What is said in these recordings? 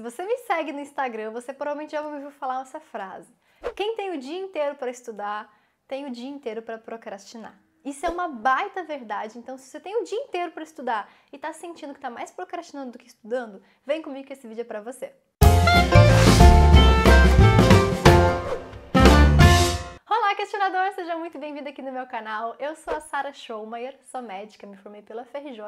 Se você me segue no Instagram, você provavelmente já ouviu falar essa frase. Quem tem o dia inteiro para estudar, tem o dia inteiro para procrastinar. Isso é uma baita verdade. Então, se você tem o dia inteiro para estudar e está sentindo que está mais procrastinando do que estudando, vem comigo que esse vídeo é para você. questionador, seja muito bem-vindo aqui no meu canal. Eu sou a Sara Schomayer, sou médica, me formei pela FRJ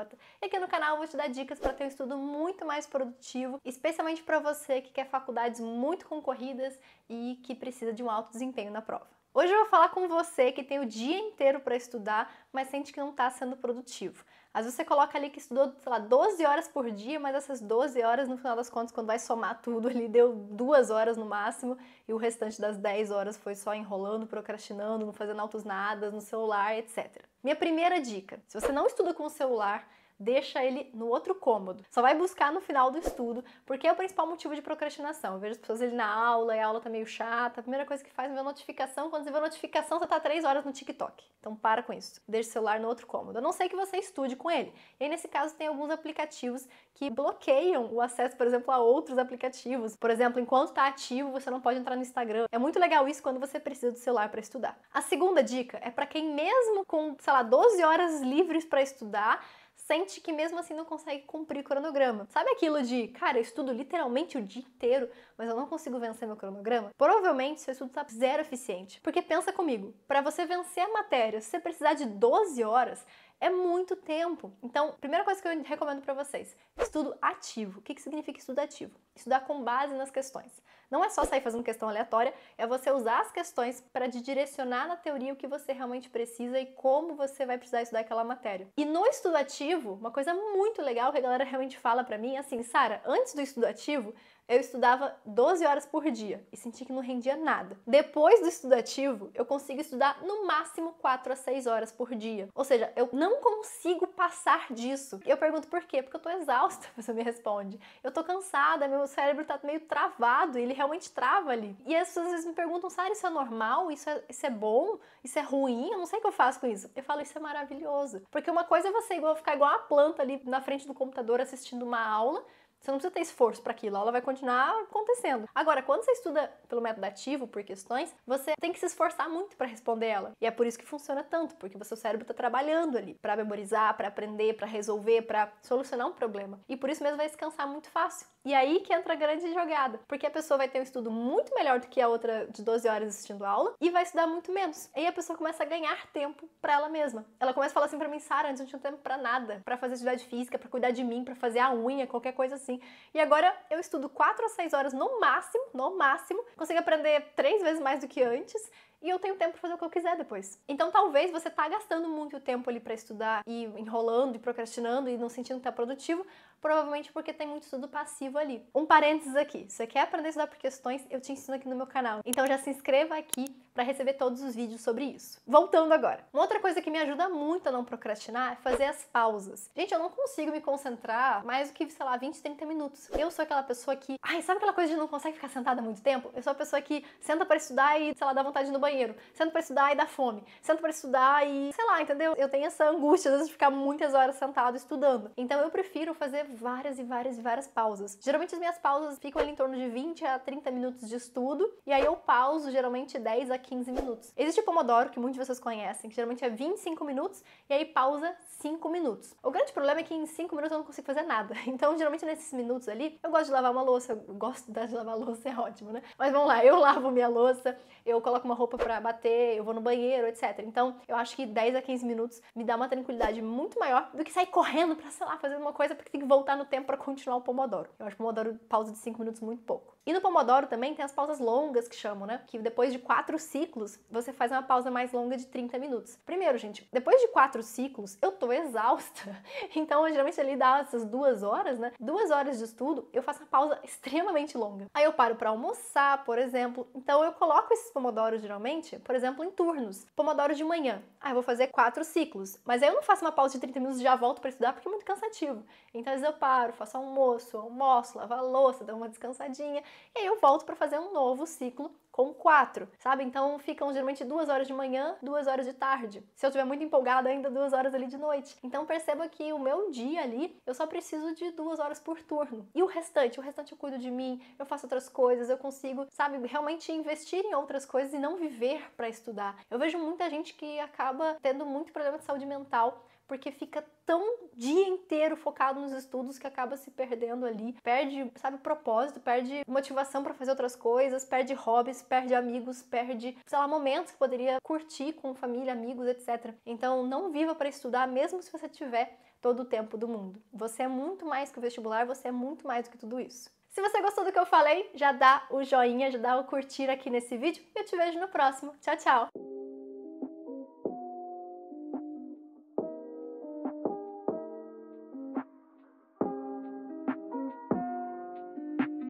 e aqui no canal vou te dar dicas para ter um estudo muito mais produtivo, especialmente para você que quer faculdades muito concorridas e que precisa de um alto desempenho na prova. Hoje eu vou falar com você que tem o dia inteiro para estudar, mas sente que não está sendo produtivo. Às vezes você coloca ali que estudou, sei lá, 12 horas por dia, mas essas 12 horas, no final das contas, quando vai somar tudo ali, deu duas horas no máximo, e o restante das 10 horas foi só enrolando, procrastinando, não fazendo altos nadas, no celular, etc. Minha primeira dica: se você não estuda com o celular, deixa ele no outro cômodo. Só vai buscar no final do estudo, porque é o principal motivo de procrastinação. Eu vejo as pessoas ali na aula e a aula tá meio chata. A primeira coisa que faz é ver a notificação. Quando você vê a notificação, você tá três horas no TikTok. Então para com isso. Deixa o celular no outro cômodo. A não ser que você estude com ele. E aí, nesse caso, tem alguns aplicativos que bloqueiam o acesso, por exemplo, a outros aplicativos. Por exemplo, enquanto está ativo, você não pode entrar no Instagram. É muito legal isso quando você precisa do celular para estudar. A segunda dica é para quem mesmo com, sei lá, 12 horas livres para estudar, sente que mesmo assim não consegue cumprir cronograma. Sabe aquilo de, cara, eu estudo literalmente o dia inteiro, mas eu não consigo vencer meu cronograma? Provavelmente seu estudo tá zero eficiente. Porque pensa comigo, para você vencer a matéria, se você precisar de 12 horas, é muito tempo. Então, primeira coisa que eu recomendo para vocês: estudo ativo. O que, que significa estudo ativo? Estudar com base nas questões. Não é só sair fazendo questão aleatória, é você usar as questões para te direcionar na teoria o que você realmente precisa e como você vai precisar estudar aquela matéria. E no estudo ativo, uma coisa muito legal que a galera realmente fala para mim é assim, Sara, antes do estudo ativo, eu estudava 12 horas por dia e senti que não rendia nada. Depois do estudativo, eu consigo estudar no máximo 4 a 6 horas por dia. Ou seja, eu não consigo passar disso. Eu pergunto por quê? Porque eu tô exausta, você me responde. Eu tô cansada, meu cérebro tá meio travado, ele realmente trava ali. E as pessoas às vezes me perguntam, Sara, isso é normal? Isso é, isso é bom? Isso é ruim? Eu não sei o que eu faço com isso. Eu falo, isso é maravilhoso. Porque uma coisa é você igual, ficar igual a planta ali na frente do computador assistindo uma aula você não precisa ter esforço para aquilo, a aula vai continuar acontecendo. Agora, quando você estuda pelo método ativo, por questões, você tem que se esforçar muito para responder ela. E é por isso que funciona tanto, porque o seu cérebro está trabalhando ali para memorizar, para aprender, para resolver, para solucionar um problema. E por isso mesmo vai se cansar muito fácil. E é aí que entra a grande jogada, porque a pessoa vai ter um estudo muito melhor do que a outra de 12 horas assistindo aula e vai estudar muito menos. Aí a pessoa começa a ganhar tempo para ela mesma. Ela começa a falar assim para mim, Sara, antes eu não tinha tempo para nada, para fazer atividade física, para cuidar de mim, para fazer a unha, qualquer coisa assim assim. E agora eu estudo 4 a 6 horas no máximo, no máximo, consigo aprender três vezes mais do que antes e eu tenho tempo para fazer o que eu quiser depois. Então talvez você tá gastando muito tempo ali para estudar e enrolando e procrastinando e não sentindo que tá produtivo, provavelmente porque tem muito estudo passivo ali. Um parênteses aqui, você quer aprender a estudar por questões? Eu te ensino aqui no meu canal. Então já se inscreva aqui para receber todos os vídeos sobre isso. Voltando agora. Uma outra coisa que me ajuda muito a não procrastinar é fazer as pausas. Gente, eu não consigo me concentrar mais do que, sei lá, 20, 30 minutos. Eu sou aquela pessoa que, ai, sabe aquela coisa de não consegue ficar sentada muito tempo? Eu sou a pessoa que senta para estudar e, sei lá, dá vontade no banheiro, senta para estudar e dá fome, senta para estudar e, sei lá, entendeu? Eu tenho essa angústia às vezes de ficar muitas horas sentado estudando. Então eu prefiro fazer várias e várias e várias pausas. Geralmente as minhas pausas ficam ali em torno de 20 a 30 minutos de estudo, e aí eu pauso geralmente 10 a 15 minutos. Existe o Pomodoro, que muitos de vocês conhecem, que geralmente é 25 minutos, e aí pausa 5 minutos. O grande problema é que em 5 minutos eu não consigo fazer nada. Então, geralmente nesses minutos ali, eu gosto de lavar uma louça, eu gosto de lavar louça, é ótimo, né? Mas vamos lá, eu lavo minha louça, eu coloco uma roupa para bater, eu vou no banheiro, etc. Então, eu acho que 10 a 15 minutos me dá uma tranquilidade muito maior do que sair correndo para sei lá, fazer uma coisa porque tem que voltar voltar no tempo para continuar o Pomodoro. Eu acho o Pomodoro pausa de 5 minutos muito pouco. E no Pomodoro também tem as pausas longas que chamam, né? Que depois de quatro ciclos, você faz uma pausa mais longa de 30 minutos. Primeiro, gente, depois de quatro ciclos, eu tô exausta. Então, eu, geralmente ali dá essas duas horas, né? Duas horas de estudo, eu faço uma pausa extremamente longa. Aí eu paro para almoçar, por exemplo. Então, eu coloco esses pomodoros geralmente, por exemplo, em turnos. Pomodoro de manhã. Ah, eu vou fazer quatro ciclos. Mas aí eu não faço uma pausa de 30 minutos e já volto para estudar porque é muito cansativo. Então, às vezes eu paro, faço almoço, almoço, lavo a louça, dou uma descansadinha, e aí eu volto para fazer um novo ciclo com quatro, sabe? Então ficam geralmente duas horas de manhã, duas horas de tarde. Se eu estiver muito empolgada, ainda duas horas ali de noite. Então perceba que o meu dia ali, eu só preciso de duas horas por turno. E o restante, o restante eu cuido de mim, eu faço outras coisas, eu consigo, sabe, realmente investir em outras coisas e não viver para estudar. Eu vejo muita gente que acaba tendo muito problema de saúde mental porque fica tão dia inteiro focado nos estudos que acaba se perdendo ali, perde, sabe, propósito, perde motivação para fazer outras coisas, perde hobbies, perde amigos, perde, sei lá, momentos que poderia curtir com família, amigos, etc. Então, não viva para estudar mesmo se você tiver todo o tempo do mundo. Você é muito mais que o vestibular, você é muito mais do que tudo isso. Se você gostou do que eu falei, já dá o joinha, já dá o curtir aqui nesse vídeo e eu te vejo no próximo. Tchau, tchau!